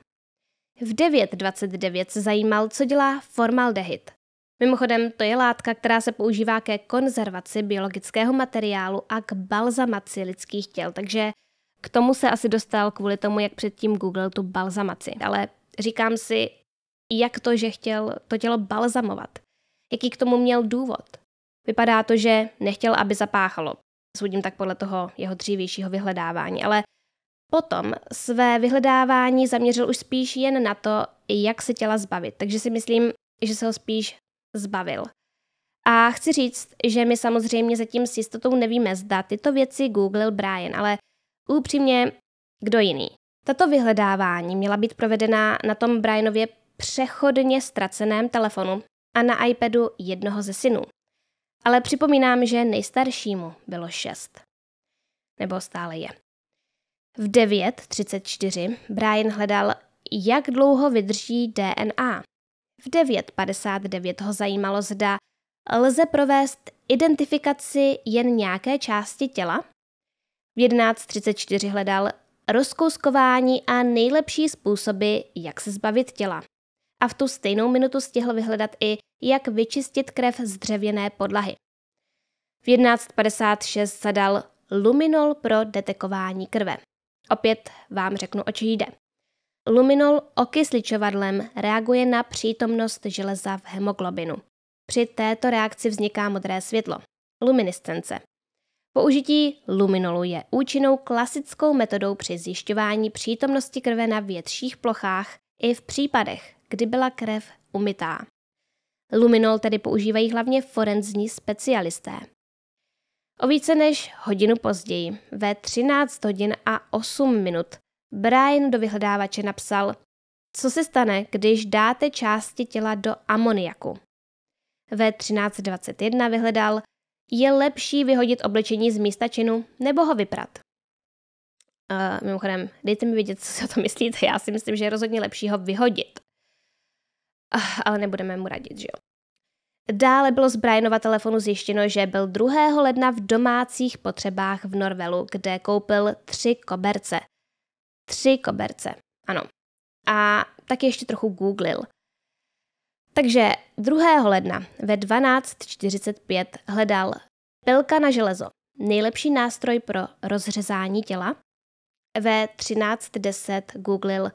V 9.29 se zajímal, co dělá formaldehyd. Mimochodem, to je látka, která se používá ke konzervaci biologického materiálu a k balzamaci lidských těl, takže k tomu se asi dostal kvůli tomu, jak předtím Google tu balzamaci. Ale říkám si, jak to, že chtěl to tělo balzamovat jaký k tomu měl důvod. Vypadá to, že nechtěl, aby zapáchalo. Soudím tak podle toho jeho dřívějšího vyhledávání, ale Potom své vyhledávání zaměřil už spíš jen na to, jak se těla zbavit, takže si myslím, že se ho spíš zbavil. A chci říct, že my samozřejmě zatím s jistotou nevíme, zda tyto věci googlil Brian, ale upřímně, kdo jiný. Tato vyhledávání měla být provedena na tom Brianově přechodně ztraceném telefonu, a na iPadu jednoho ze synů. Ale připomínám, že nejstaršímu bylo šest. Nebo stále je. V 9.34 Brian hledal, jak dlouho vydrží DNA. V 9.59 ho zajímalo, zda lze provést identifikaci jen nějaké části těla. V 11.34 hledal rozkouskování a nejlepší způsoby, jak se zbavit těla a v tu stejnou minutu stihl vyhledat i, jak vyčistit krev z dřevěné podlahy. V 11.56 zadal luminol pro detekování krve. Opět vám řeknu, o čí jde. Luminol okysličovadlem reaguje na přítomnost železa v hemoglobinu. Při této reakci vzniká modré světlo, luminiscence. Použití luminolu je účinnou klasickou metodou při zjišťování přítomnosti krve na větších plochách i v případech, kdy byla krev umytá. Luminol tedy používají hlavně forenzní specialisté. O více než hodinu později, ve 13 hodin a 8 minut, Brian do vyhledávače napsal, co se stane, když dáte části těla do amoniaku. Ve 13.21 vyhledal, je lepší vyhodit oblečení z místa činu nebo ho vyprat. Uh, mimochodem, dejte mi vědět, co si o to myslíte. Já si myslím, že je rozhodně lepší ho vyhodit. Ach, ale nebudeme mu radit, že jo. Dále bylo z Brianova telefonu zjištěno, že byl 2. ledna v domácích potřebách v Norvelu, kde koupil tři koberce. Tři koberce, ano. A tak ještě trochu googlil. Takže 2. ledna ve 12.45 hledal pilka na železo, nejlepší nástroj pro rozřezání těla. Ve 13.10 googlil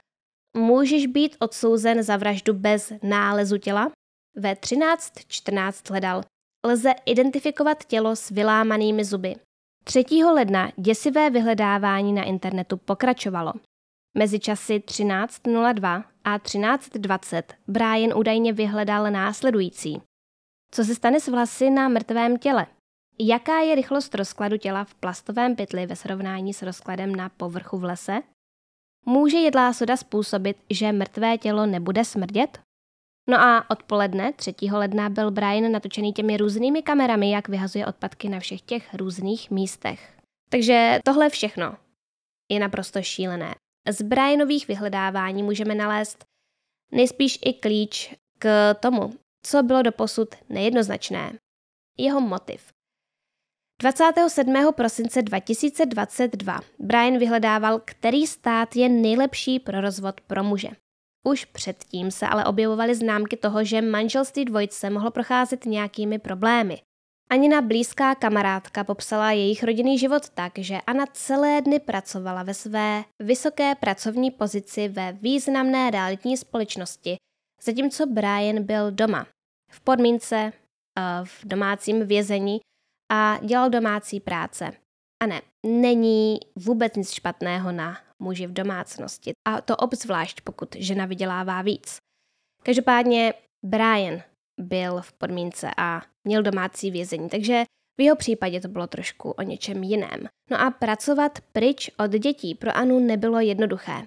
můžeš být odsouzen za vraždu bez nálezu těla? Ve 13.14 hledal. Lze identifikovat tělo s vylámanými zuby. 3. ledna děsivé vyhledávání na internetu pokračovalo. Mezi časy 13.02 a 13.20 Brian údajně vyhledal následující. Co se stane s vlasy na mrtvém těle? Jaká je rychlost rozkladu těla v plastovém pytli ve srovnání s rozkladem na povrchu v lese? Může jedlá soda způsobit, že mrtvé tělo nebude smrdět? No a odpoledne 3. ledna byl Brian natočený těmi různými kamerami, jak vyhazuje odpadky na všech těch různých místech. Takže tohle všechno je naprosto šílené. Z Brianových vyhledávání můžeme nalézt nejspíš i klíč k tomu, co bylo doposud nejednoznačné. Jeho motiv. 27. prosince 2022 Brian vyhledával, který stát je nejlepší pro rozvod pro muže. Už předtím se ale objevovaly známky toho, že manželství dvojice mohlo procházet nějakými problémy. Anina blízká kamarádka popsala jejich rodinný život tak, že Anna celé dny pracovala ve své vysoké pracovní pozici ve významné realitní společnosti, zatímco Brian byl doma. V podmínce, eh, v domácím vězení, a dělal domácí práce. A ne, není vůbec nic špatného na muži v domácnosti. A to obzvlášť, pokud žena vydělává víc. Každopádně Brian byl v podmínce a měl domácí vězení, takže v jeho případě to bylo trošku o něčem jiném. No a pracovat pryč od dětí pro Anu nebylo jednoduché.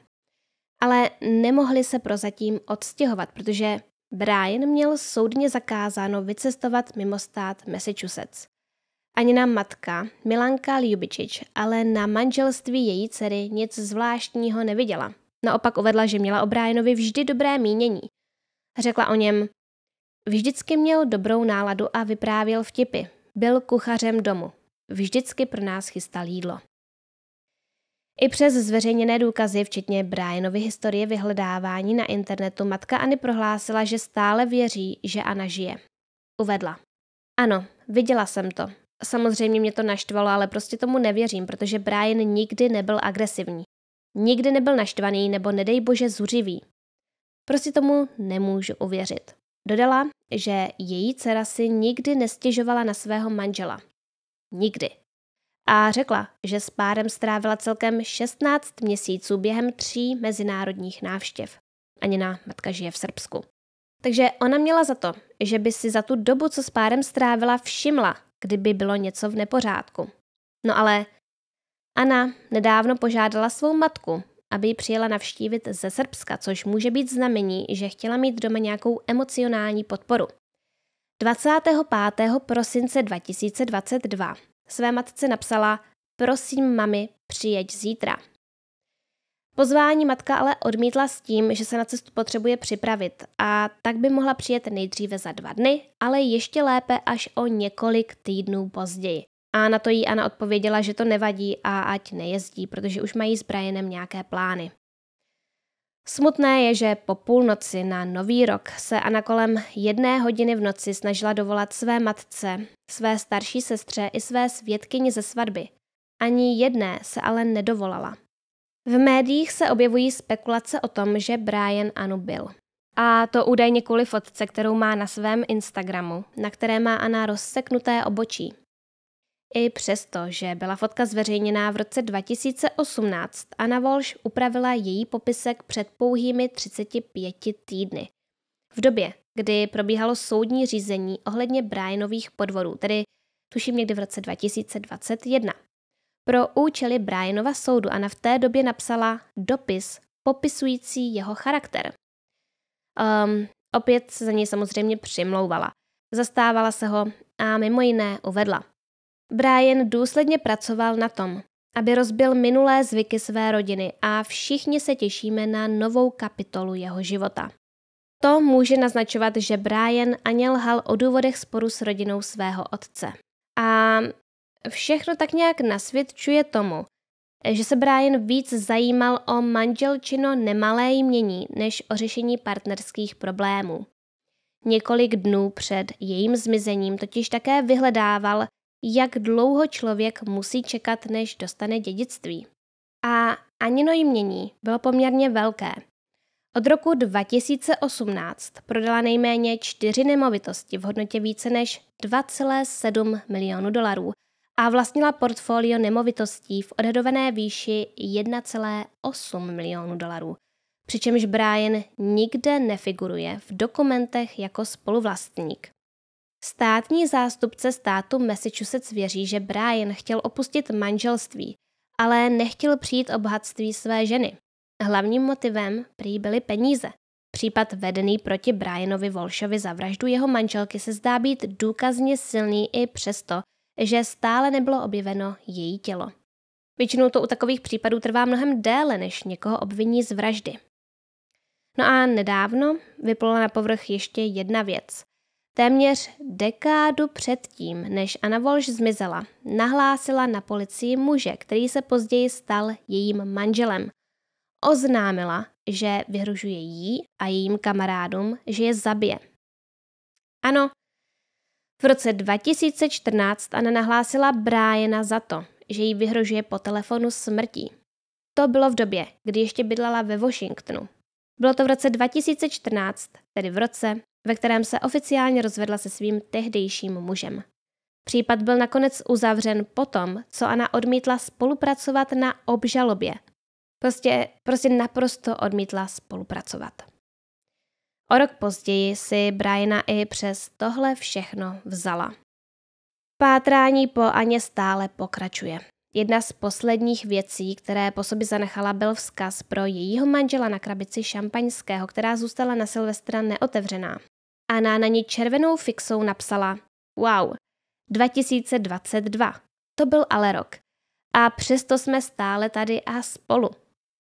Ale nemohli se prozatím odstěhovat, protože Brian měl soudně zakázáno vycestovat mimo stát Massachusetts. Ani na matka Milanka Ljubičič ale na manželství její dcery nic zvláštního neviděla. Naopak uvedla, že měla o Brianovi vždy dobré mínění. Řekla o něm, vždycky měl dobrou náladu a vyprávěl vtipy. Byl kuchařem domu. Vždycky pro nás chystal jídlo. I přes zveřejněné důkazy, včetně Brianovy historie vyhledávání na internetu, matka Anny prohlásila, že stále věří, že Anna žije. Uvedla. Ano, viděla jsem to. Samozřejmě mě to naštvalo, ale prostě tomu nevěřím, protože Brian nikdy nebyl agresivní. Nikdy nebyl naštvaný nebo nedej bože zuřivý. Prostě tomu nemůžu uvěřit. Dodala, že její dcera si nikdy nestěžovala na svého manžela. Nikdy. A řekla, že s párem strávila celkem 16 měsíců během tří mezinárodních návštěv. Anina matka žije v Srbsku. Takže ona měla za to, že by si za tu dobu, co s párem strávila, všimla, kdyby bylo něco v nepořádku. No ale Anna nedávno požádala svou matku, aby ji přijela navštívit ze Srbska, což může být znamení, že chtěla mít doma nějakou emocionální podporu. 25. prosince 2022 své matce napsala Prosím, mami, přijeď zítra. Pozvání matka ale odmítla s tím, že se na cestu potřebuje připravit a tak by mohla přijet nejdříve za dva dny, ale ještě lépe až o několik týdnů později. A na to jí Anna odpověděla, že to nevadí a ať nejezdí, protože už mají s Brianem nějaké plány. Smutné je, že po půlnoci na Nový rok se Anna kolem jedné hodiny v noci snažila dovolat své matce, své starší sestře i své svědkyni ze svatby. Ani jedné se ale nedovolala. V médiích se objevují spekulace o tom, že Brian Anu byl. A to údajně kvůli fotce, kterou má na svém Instagramu, na které má Anna rozseknuté obočí. I přesto, že byla fotka zveřejněná v roce 2018, Anna Walsh upravila její popisek před pouhými 35 týdny. V době, kdy probíhalo soudní řízení ohledně Brianových podvodů, tedy tuším někdy v roce 2021 pro účely Brianova soudu a v té době napsala dopis popisující jeho charakter. Um, opět se za něj samozřejmě přimlouvala. Zastávala se ho a mimo jiné uvedla. Brian důsledně pracoval na tom, aby rozbil minulé zvyky své rodiny a všichni se těšíme na novou kapitolu jeho života. To může naznačovat, že Brian ani lhal o důvodech sporu s rodinou svého otce. A všechno tak nějak nasvědčuje tomu, že se Brian víc zajímal o manželčino nemalé jmění než o řešení partnerských problémů. Několik dnů před jejím zmizením totiž také vyhledával, jak dlouho člověk musí čekat, než dostane dědictví. A Anino jmění bylo poměrně velké. Od roku 2018 prodala nejméně čtyři nemovitosti v hodnotě více než 2,7 milionů dolarů – a vlastnila portfolio nemovitostí v odhadované výši 1,8 milionů dolarů, přičemž Brian nikde nefiguruje v dokumentech jako spoluvlastník. Státní zástupce státu Massachusetts věří, že Brian chtěl opustit manželství, ale nechtěl přijít o bohatství své ženy. Hlavním motivem prý byly peníze. Případ vedený proti Brianovi Volšovi za vraždu jeho manželky se zdá být důkazně silný i přesto, že stále nebylo objeveno její tělo. Většinou to u takových případů trvá mnohem déle, než někoho obviní z vraždy. No a nedávno vyplula na povrch ještě jedna věc. Téměř dekádu předtím, než Anna Walsh zmizela, nahlásila na policii muže, který se později stal jejím manželem. Oznámila, že vyhrožuje jí a jejím kamarádům, že je zabije. Ano, v roce 2014 Anna nahlásila Briana za to, že jí vyhrožuje po telefonu smrtí. To bylo v době, kdy ještě bydlela ve Washingtonu. Bylo to v roce 2014, tedy v roce, ve kterém se oficiálně rozvedla se svým tehdejším mužem. Případ byl nakonec uzavřen potom, co Anna odmítla spolupracovat na obžalobě. Prostě, prostě naprosto odmítla spolupracovat. O rok později si Briana i přes tohle všechno vzala. Pátrání po Aně stále pokračuje. Jedna z posledních věcí, které po sobě zanechala, byl vzkaz pro jejího manžela na krabici šampaňského, která zůstala na Silvestra neotevřená. Anna na ní červenou fixou napsala Wow, 2022. To byl ale rok. A přesto jsme stále tady a spolu.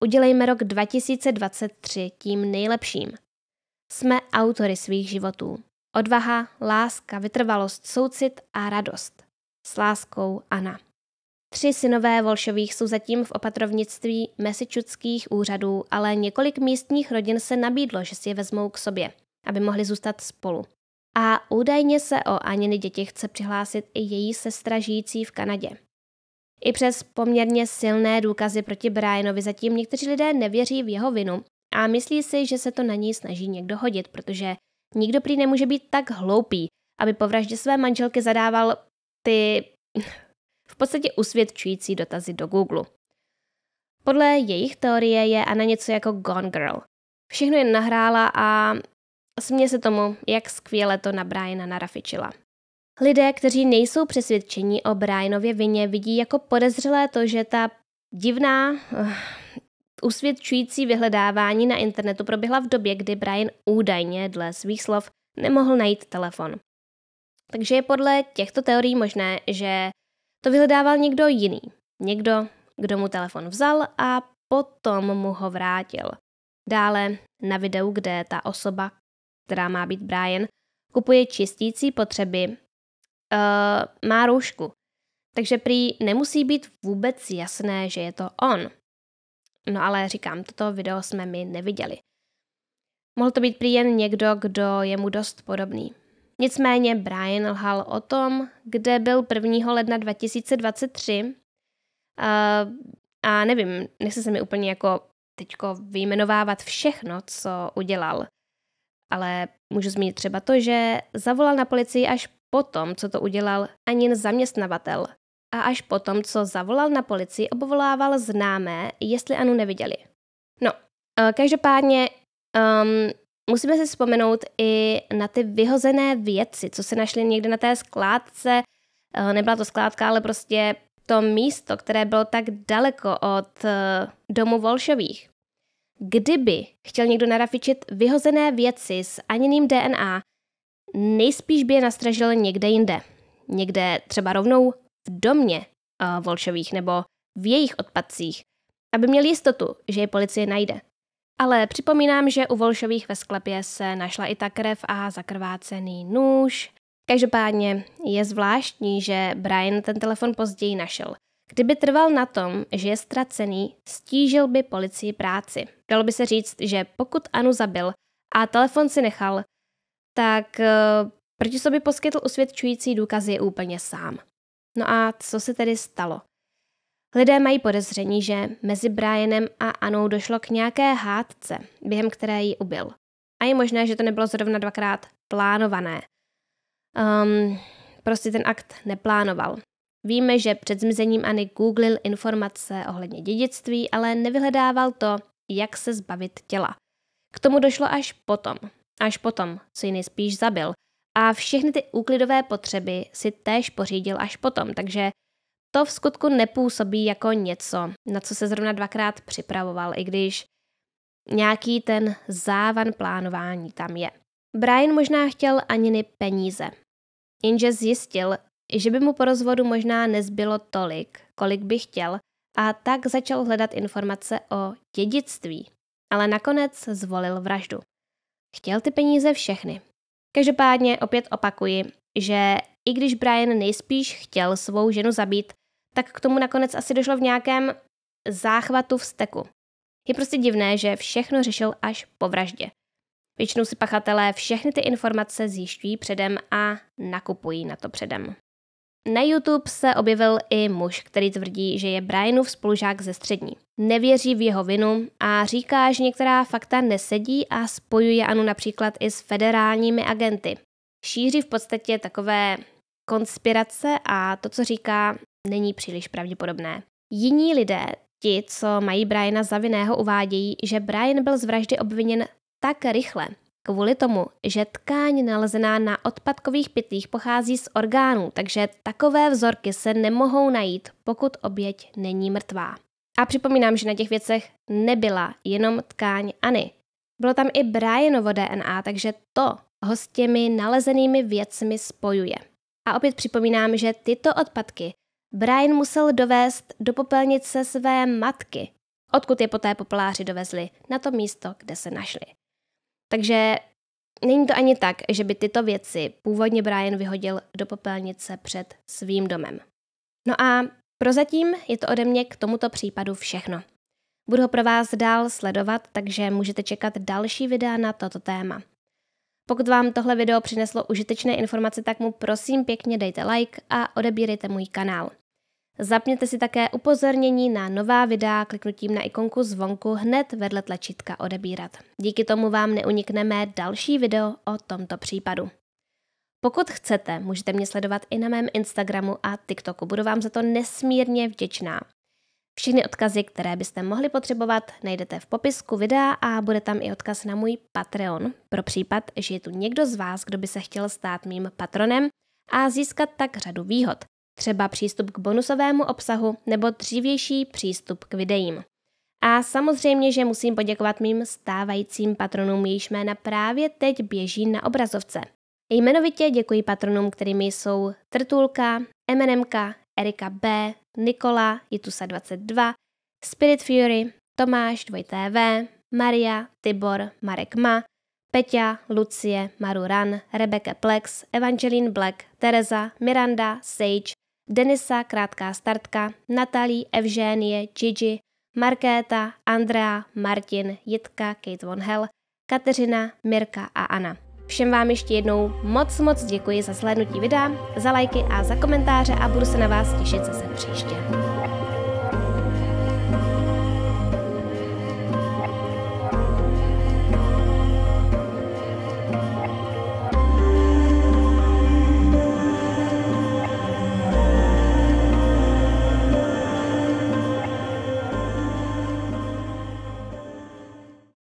Udělejme rok 2023 tím nejlepším. Jsme autory svých životů. Odvaha, láska, vytrvalost, soucit a radost. S láskou Ana. Tři synové Volšových jsou zatím v opatrovnictví mesičudských úřadů, ale několik místních rodin se nabídlo, že si je vezmou k sobě, aby mohli zůstat spolu. A údajně se o Aniny děti chce přihlásit i její sestra žijící v Kanadě. I přes poměrně silné důkazy proti Brianovi zatím někteří lidé nevěří v jeho vinu a myslí si, že se to na něj snaží někdo hodit, protože nikdo prý nemůže být tak hloupý, aby po vraždě své manželky zadával ty v podstatě usvědčující dotazy do Google. Podle jejich teorie je Anna něco jako Gone Girl. Všechno jen nahrála a směje se tomu, jak skvěle to na Briana narafičila. Lidé, kteří nejsou přesvědčeni o Brianově vině, vidí jako podezřelé to, že ta divná, eh, Usvědčující vyhledávání na internetu proběhla v době, kdy Brian údajně, dle svých slov, nemohl najít telefon. Takže je podle těchto teorií možné, že to vyhledával někdo jiný. Někdo, kdo mu telefon vzal a potom mu ho vrátil. Dále na videu, kde ta osoba, která má být Brian, kupuje čistící potřeby, uh, má roušku. Takže prý nemusí být vůbec jasné, že je to on. No ale říkám, toto video jsme my neviděli. Mohl to být prý jen někdo, kdo je mu dost podobný. Nicméně Brian lhal o tom, kde byl 1. ledna 2023. Uh, eh, a nevím, nechci se mi úplně jako teďko vyjmenovávat všechno, co udělal. Ale můžu zmínit třeba to, že zavolal na policii až potom, co to udělal ani zaměstnavatel, a až potom, co zavolal na policii, obvolával známé, jestli Anu neviděli. No, e, každopádně um, musíme si vzpomenout i na ty vyhozené věci, co se našly někde na té skládce. E, nebyla to skládka, ale prostě to místo, které bylo tak daleko od e, domu Volšových. Kdyby chtěl někdo narafičit vyhozené věci s Aniným DNA, nejspíš by je nastražil někde jinde. Někde třeba rovnou v domě uh, Volšových nebo v jejich odpadcích, aby měl jistotu, že je policie najde. Ale připomínám, že u Volšových ve sklepě se našla i ta krev a zakrvácený nůž. Každopádně je zvláštní, že Brian ten telefon později našel. Kdyby trval na tom, že je ztracený, stížil by policii práci. Dalo by se říct, že pokud Anu zabil a telefon si nechal, tak uh, proti sobě poskytl usvědčující důkazy úplně sám. No a co se tedy stalo? Lidé mají podezření, že mezi Brianem a Anou došlo k nějaké hádce, během které ji ubil. A je možné, že to nebylo zrovna dvakrát plánované. Um, prostě ten akt neplánoval. Víme, že před zmizením Anny googlil informace ohledně dědictví, ale nevyhledával to, jak se zbavit těla. K tomu došlo až potom. Až potom, co ji nejspíš zabil – a všechny ty úklidové potřeby si též pořídil až potom, takže to v skutku nepůsobí jako něco, na co se zrovna dvakrát připravoval, i když nějaký ten závan plánování tam je. Brian možná chtěl Aniny peníze, jenže zjistil, že by mu po rozvodu možná nezbylo tolik, kolik by chtěl, a tak začal hledat informace o dědictví, ale nakonec zvolil vraždu. Chtěl ty peníze všechny, Každopádně opět opakuji, že i když Brian nejspíš chtěl svou ženu zabít, tak k tomu nakonec asi došlo v nějakém záchvatu vzteku. Je prostě divné, že všechno řešil až po vraždě. Většinou si pachatelé všechny ty informace zjišťují předem a nakupují na to předem. Na YouTube se objevil i muž, který tvrdí, že je Brianův spolužák ze střední. Nevěří v jeho vinu a říká, že některá fakta nesedí a spojuje Anu například i s federálními agenty. Šíří v podstatě takové konspirace a to, co říká, není příliš pravděpodobné. Jiní lidé, ti, co mají Briana za vinného, uvádějí, že Brian byl z vraždy obviněn tak rychle, Kvůli tomu, že tkáň nalezená na odpadkových pytlích pochází z orgánů, takže takové vzorky se nemohou najít, pokud oběť není mrtvá. A připomínám, že na těch věcech nebyla jenom tkáň ani. Bylo tam i Brianovo DNA, takže to ho s těmi nalezenými věcmi spojuje. A opět připomínám, že tyto odpadky Brian musel dovést do popelnice své matky, odkud je poté popeláři dovezli na to místo, kde se našli. Takže není to ani tak, že by tyto věci původně Brian vyhodil do popelnice před svým domem. No a prozatím je to ode mě k tomuto případu všechno. Budu ho pro vás dál sledovat, takže můžete čekat další videa na toto téma. Pokud vám tohle video přineslo užitečné informace, tak mu prosím pěkně dejte like a odebírejte můj kanál. Zapněte si také upozornění na nová videa kliknutím na ikonku zvonku hned vedle tlačítka odebírat. Díky tomu vám neunikne další video o tomto případu. Pokud chcete, můžete mě sledovat i na mém Instagramu a TikToku. Budu vám za to nesmírně vděčná. Všechny odkazy, které byste mohli potřebovat, najdete v popisku videa a bude tam i odkaz na můj Patreon pro případ, že je tu někdo z vás, kdo by se chtěl stát mým patronem a získat tak řadu výhod třeba přístup k bonusovému obsahu nebo dřívější přístup k videím. A samozřejmě, že musím poděkovat mým stávajícím patronům, jejíž jména právě teď běží na obrazovce. Jmenovitě děkuji patronům, kterými jsou Trtulka, MNMK, Erika B, Nikola, Jitusa22, Spirit Fury, Tomáš, 2TV, Maria, Tibor, Marek Ma, Peťa, Lucie, Maruran, Rebecca Plex, Evangeline Black, Tereza, Miranda, Sage, Denisa, krátká startka, Natalí, Evženie, Gigi, Markéta, Andrea, Martin, Jitka, Kate von Hell, Kateřina, Mirka a Anna. Všem vám ještě jednou moc moc děkuji za slednutí videa, za lajky a za komentáře a budu se na vás těšit zase příště.